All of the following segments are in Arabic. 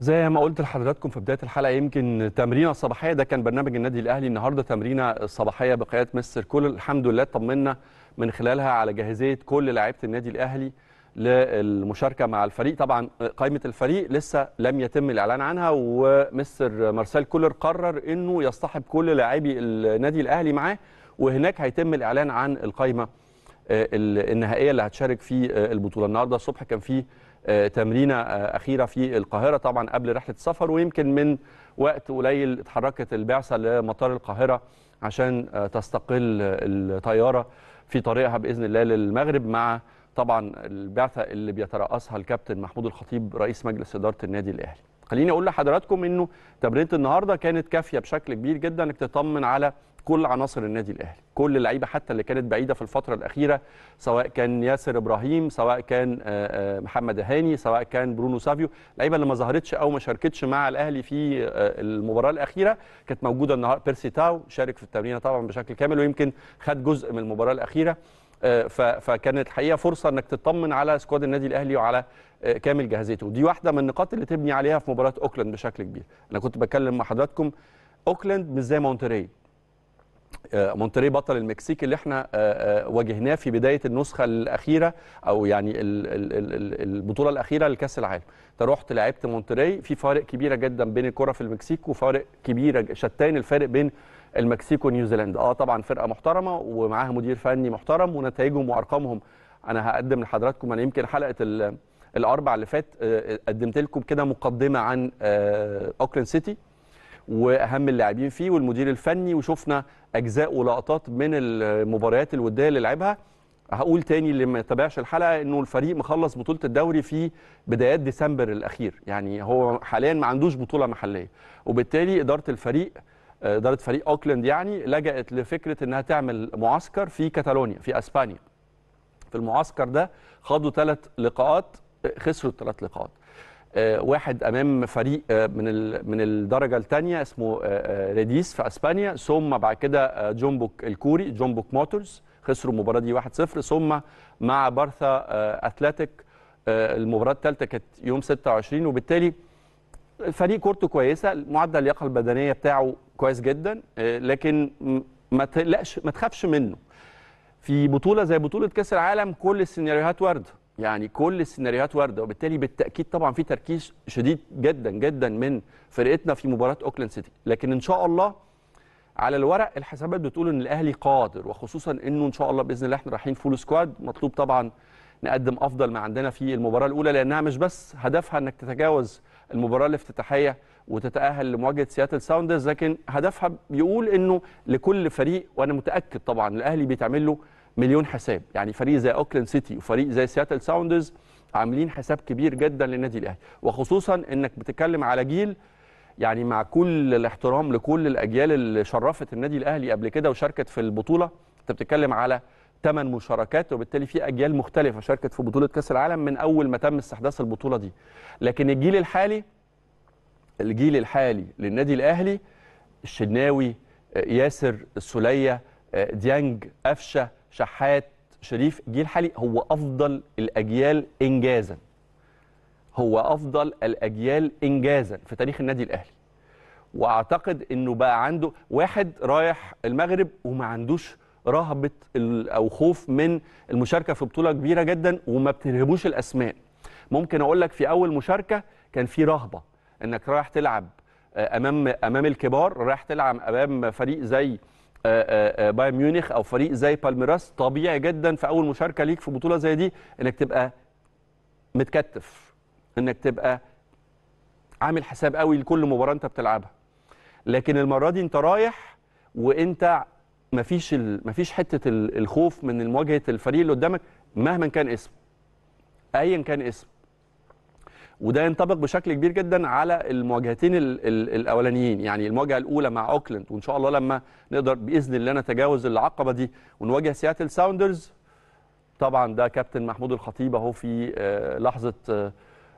زي ما قلت لحضراتكم في بدايه الحلقه يمكن تمرينه الصباحيه ده كان برنامج النادي الاهلي النهارده تمرينه الصباحيه بقياده مستر كول الحمد لله طمنا من خلالها على جاهزيه كل لاعيبه النادي الاهلي للمشاركه مع الفريق طبعا قائمه الفريق لسه لم يتم الاعلان عنها ومستر مارسيل كولر قرر انه يصطحب كل لاعبي النادي الاهلي معاه وهناك هيتم الاعلان عن القائمه آه، النهائيه اللي هتشارك في آه، البطوله النهارده الصبح كان في آه، تمرينه آه، اخيره في القاهره طبعا قبل رحله السفر ويمكن من وقت قليل اتحركت البعثه لمطار القاهره عشان آه، تستقل الطياره في طريقها باذن الله للمغرب مع طبعا البعثه اللي بيترأسها الكابتن محمود الخطيب رئيس مجلس اداره النادي الاهلي. خليني اقول لحضراتكم انه تمرينه النهارده كانت كافيه بشكل كبير جدا انك تطمن على كل عناصر النادي الاهلي كل اللعيبه حتى اللي كانت بعيده في الفتره الاخيره سواء كان ياسر ابراهيم سواء كان آه، آه، محمد هاني سواء كان برونو سافيو اللعيبه اللي ما ظهرتش او ما شاركتش مع الاهلي في آه، المباراه الاخيره كانت موجوده النهارده بيرسي تاو شارك في التمرين طبعا بشكل كامل ويمكن خد جزء من المباراه الاخيره فكانت الحقيقه فرصه انك تطمن على سكواد النادي الاهلي وعلى كامل جاهزيته ودي واحده من النقاط اللي تبني عليها في مباراه اوكلاند بشكل كبير انا كنت بتكلم مع حضراتكم اوكلاند مش زي مونتري آه، مونتري بطل المكسيك اللي احنا آه، آه، واجهناه في بدايه النسخه الاخيره او يعني البطوله الاخيره لكاس العالم انت رحت لعبت مونتري في فارق كبيره جدا بين الكره في المكسيك وفارق كبيره شتان الفارق بين المكسيك ونيوزيلندا اه طبعا فرقه محترمه ومعاها مدير فني محترم ونتائجهم وارقامهم انا هقدم لحضراتكم انا يمكن حلقه الاربع اللي فات قدمت لكم كده مقدمه عن اوكلاند سيتي واهم اللاعبين فيه والمدير الفني وشفنا اجزاء ولقطات من المباريات الوديه اللي لعبها هقول تاني اللي ما تابعش الحلقه انه الفريق مخلص بطوله الدوري في بدايات ديسمبر الاخير يعني هو حاليا ما عندوش بطوله محليه وبالتالي اداره الفريق اداره فريق اوكلاند يعني لجأت لفكره انها تعمل معسكر في كاتالونيا في اسبانيا في المعسكر ده خاضوا ثلاث لقاءات خسروا الثلاث لقاءات آه، واحد امام فريق آه، من من الدرجه الثانيه اسمه آه، ريديس في اسبانيا ثم بعد كده جومبوك الكوري جومبوك موتورز خسروا المباراه دي 1-0 ثم مع بارثا اتلتيك المباراه الثالثه كانت يوم 26 وبالتالي الفريق كورته كويسه معدل اللياقه البدنيه بتاعه كويس جدا لكن ما تقلقش ما تخافش منه في بطوله زي بطوله كاس العالم كل السيناريوهات وارده يعني كل السيناريوهات وارده وبالتالي بالتاكيد طبعا في تركيز شديد جدا جدا من فرقتنا في مباراه اوكلاند سيتي لكن ان شاء الله على الورق الحسابات بتقول ان الاهلي قادر وخصوصا انه ان شاء الله باذن الله احنا رايحين فول سكواد مطلوب طبعا نقدم افضل ما عندنا في المباراه الاولى لانها مش بس هدفها انك تتجاوز المباراه الافتتاحيه وتتاهل لمواجهه سياتل ساوندرز لكن هدفها بيقول انه لكل فريق وانا متاكد طبعا الاهلي بيتعمل له مليون حساب يعني فريق زي اوكلاند سيتي وفريق زي سياتل ساوندرز عاملين حساب كبير جدا للنادي الاهلي وخصوصا انك بتتكلم على جيل يعني مع كل الاحترام لكل الاجيال اللي شرفت النادي الاهلي قبل كده وشاركت في البطوله انت بتتكلم على ثمان مشاركات وبالتالي في اجيال مختلفه شاركت في بطوله كاس العالم من اول ما تم استحداث البطوله دي لكن الجيل الحالي الجيل الحالي للنادي الاهلي الشناوي آه، ياسر السوليه آه، ديانج قفشه شحات شريف جيل حالي هو افضل الاجيال انجازا هو افضل الاجيال انجازا في تاريخ النادي الاهلي واعتقد انه بقى عنده واحد رايح المغرب وما عندوش رهبه او خوف من المشاركه في بطوله كبيره جدا وما بترهبوش الاسماء ممكن اقول لك في اول مشاركه كان في رهبه انك رايح تلعب آه، امام امام الكبار رايح تلعب امام فريق زي آه، آه، آه، بايرن ميونخ او فريق زي بالميراس طبيعي جدا في اول مشاركه ليك في بطوله زي دي انك تبقى متكتف انك تبقى عامل حساب قوي لكل مباراه انت بتلعبها لكن المره دي انت رايح وانت مفيش مفيش حته الخوف من مواجهه الفريق اللي قدامك مهما كان اسمه ايا كان اسمه وده ينطبق بشكل كبير جدا على المواجهتين الاولانيين يعني المواجهه الاولى مع اوكلاند وان شاء الله لما نقدر باذن الله نتجاوز العقبه دي ونواجه سياتل ساوندرز طبعا ده كابتن محمود الخطيب اهو في آه، لحظه آه،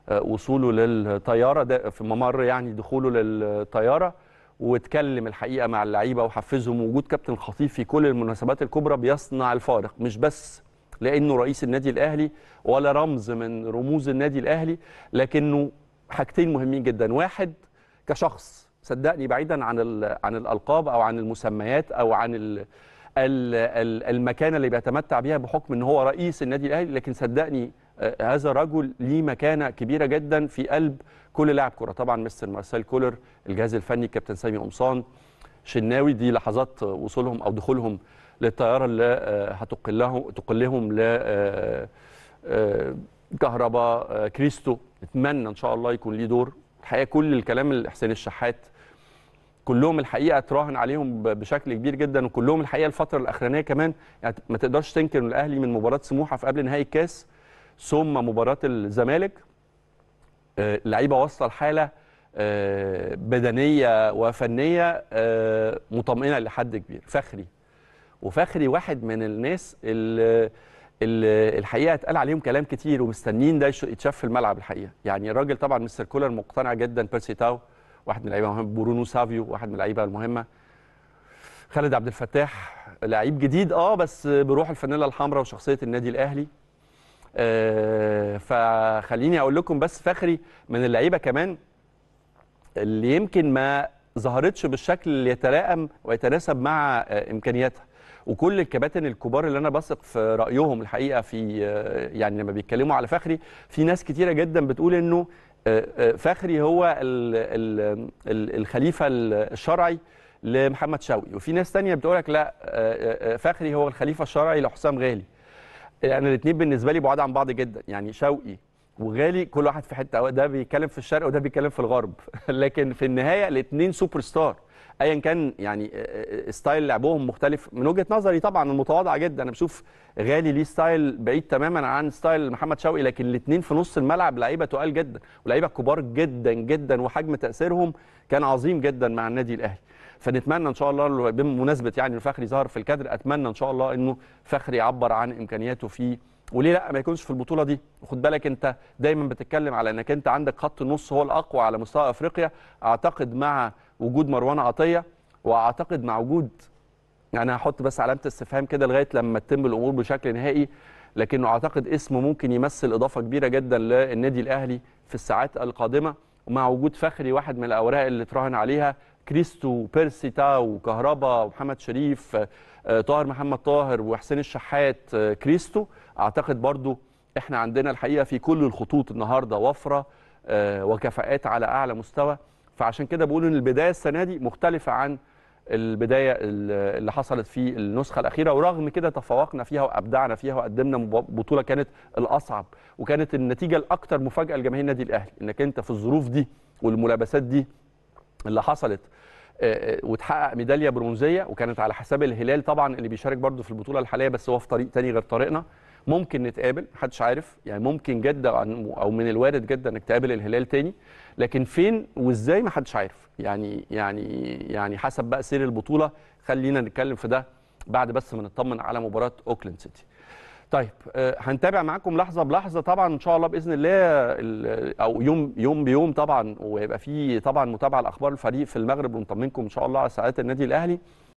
آه، وصوله للطياره ده في ممر يعني دخوله للطياره واتكلم الحقيقه مع اللعيبه وحفزهم وجود كابتن الخطيب في كل المناسبات الكبرى بيصنع الفارق مش بس لانه رئيس النادي الاهلي ولا رمز من رموز النادي الاهلي لكنه حاجتين مهمين جدا واحد كشخص صدقني بعيدا عن عن الالقاب او عن المسميات او عن المكانه اللي بيتمتع بها بحكم ان هو رئيس النادي الاهلي لكن صدقني آه، هذا الرجل ليه مكانه كبيره جدا في قلب كل لاعب كره طبعا مستر مارسيل كولر الجهاز الفني كابتن سامي قمصان شناوي دي لحظات وصولهم او دخولهم للطياره اللي آه، هتقله تقلهم ل آه، آه، كهرباء كريستو نتمنى ان شاء الله يكون ليه دور الحقيقه كل الكلام اللي حسين الشحات كلهم الحقيقه تراهن عليهم بشكل كبير جدا وكلهم الحقيقه الفتره الاخرانيه كمان يعني ما تقدرش تنكر ان الاهلي من مباراه سموحه في قبل نهائي الكاس ثم مباراه الزمالك اللعيبه واصله لحاله بدنيه وفنيه مطمئنه لحد كبير فخري وفخري واحد من الناس اللي الحقيقه اتقال عليهم كلام كتير ومستنيين ده يتشاف في الملعب الحقيقه يعني الراجل طبعا مستر كولر مقتنع جدا بيرسي تاو واحد من اللعيبه المهمه برونو سافيو واحد من اللعيبه المهمه خالد عبد الفتاح لعيب جديد اه بس بروح الفانيلا الحمراء وشخصيه النادي الاهلي آه فخليني اقول لكم بس فخري من اللعيبه كمان اللي يمكن ما ظهرتش بالشكل اللي يتلائم ويتناسب مع آه، امكانياتها وكل الكباتن الكبار اللي انا بثق في رايهم الحقيقه في يعني لما بيتكلموا على فخري في ناس كتيره جدا بتقول انه آه، آه، فخري هو الخليفه الشرعي لمحمد شوقي وفي ناس تانية بتقول لك لا آه، فخري هو الخليفه الشرعي لحسام غالي انا يعني الاثنين بالنسبه لي بعاد عن بعض جدا يعني شوقي وغالي كل واحد في حته ده بيتكلم في الشرق وده بيتكلم في الغرب لكن في النهايه الاثنين سوبر ستار ايا كان يعني ستايل آه، آه، لعبهم مختلف من وجهه نظري طبعا المتواضعه جدا انا بشوف غالي ليه ستايل بعيد تماما عن ستايل محمد شوقي لكن الاثنين في نص الملعب لعيبه تقال جدا ولعيبه كبار جدا جدا وحجم تاثيرهم كان عظيم جدا مع النادي الاهلي فنتمنى ان شاء الله بمناسبه يعني فخري ظهر في الكادر اتمنى ان شاء الله انه فخري يعبر عن امكانياته في وليه لا ما يكونش في البطوله دي وخد بالك انت دايما بتتكلم على انك انت عندك خط النص هو الاقوى على مستوى افريقيا اعتقد مع وجود مروان عطيه واعتقد مع وجود يعني هحط بس علامه استفهام كده لغايه لما تتم الامور بشكل نهائي لكنه اعتقد اسمه ممكن يمثل اضافه كبيره جدا للنادي الاهلي في الساعات القادمه ومع وجود فخري واحد من الاوراق اللي تراهن عليها كريستو بيرسي تاو وكهربا ومحمد شريف آه، آه، طاهر محمد طاهر وحسين الشحات آه، كريستو اعتقد برضو احنا عندنا الحقيقه في كل الخطوط النهارده وفره وكفاءات على اعلى مستوى فعشان كده بقول ان البدايه السنه دي مختلفه عن البدايه اللي حصلت في النسخه الاخيره ورغم كده تفوقنا فيها وابدعنا فيها وقدمنا بطوله كانت الاصعب وكانت النتيجه الاكثر مفاجاه لجماهير النادي الاهلي انك انت في الظروف دي والملابسات دي اللي حصلت آه، آه، وتحقق ميداليه برونزيه وكانت على حساب الهلال طبعا اللي بيشارك برضو في البطوله الحاليه بس هو في طريق تاني غير طريقنا ممكن نتقابل محدش عارف يعني ممكن جدا او من الوارد جدا انك تقابل الهلال تاني لكن فين وازاي محدش عارف يعني يعني يعني حسب بقى سير البطوله خلينا نتكلم في ده بعد بس ما نطمن على مباراه اوكلاند سيتي طيب آه، هنتابع معاكم لحظه بلحظه طبعا ان شاء الله باذن الله او يوم يوم بيوم طبعا وهيبقى في طبعا متابعه لاخبار الفريق في المغرب ونطمنكم ان شاء الله على سعاده النادي الاهلي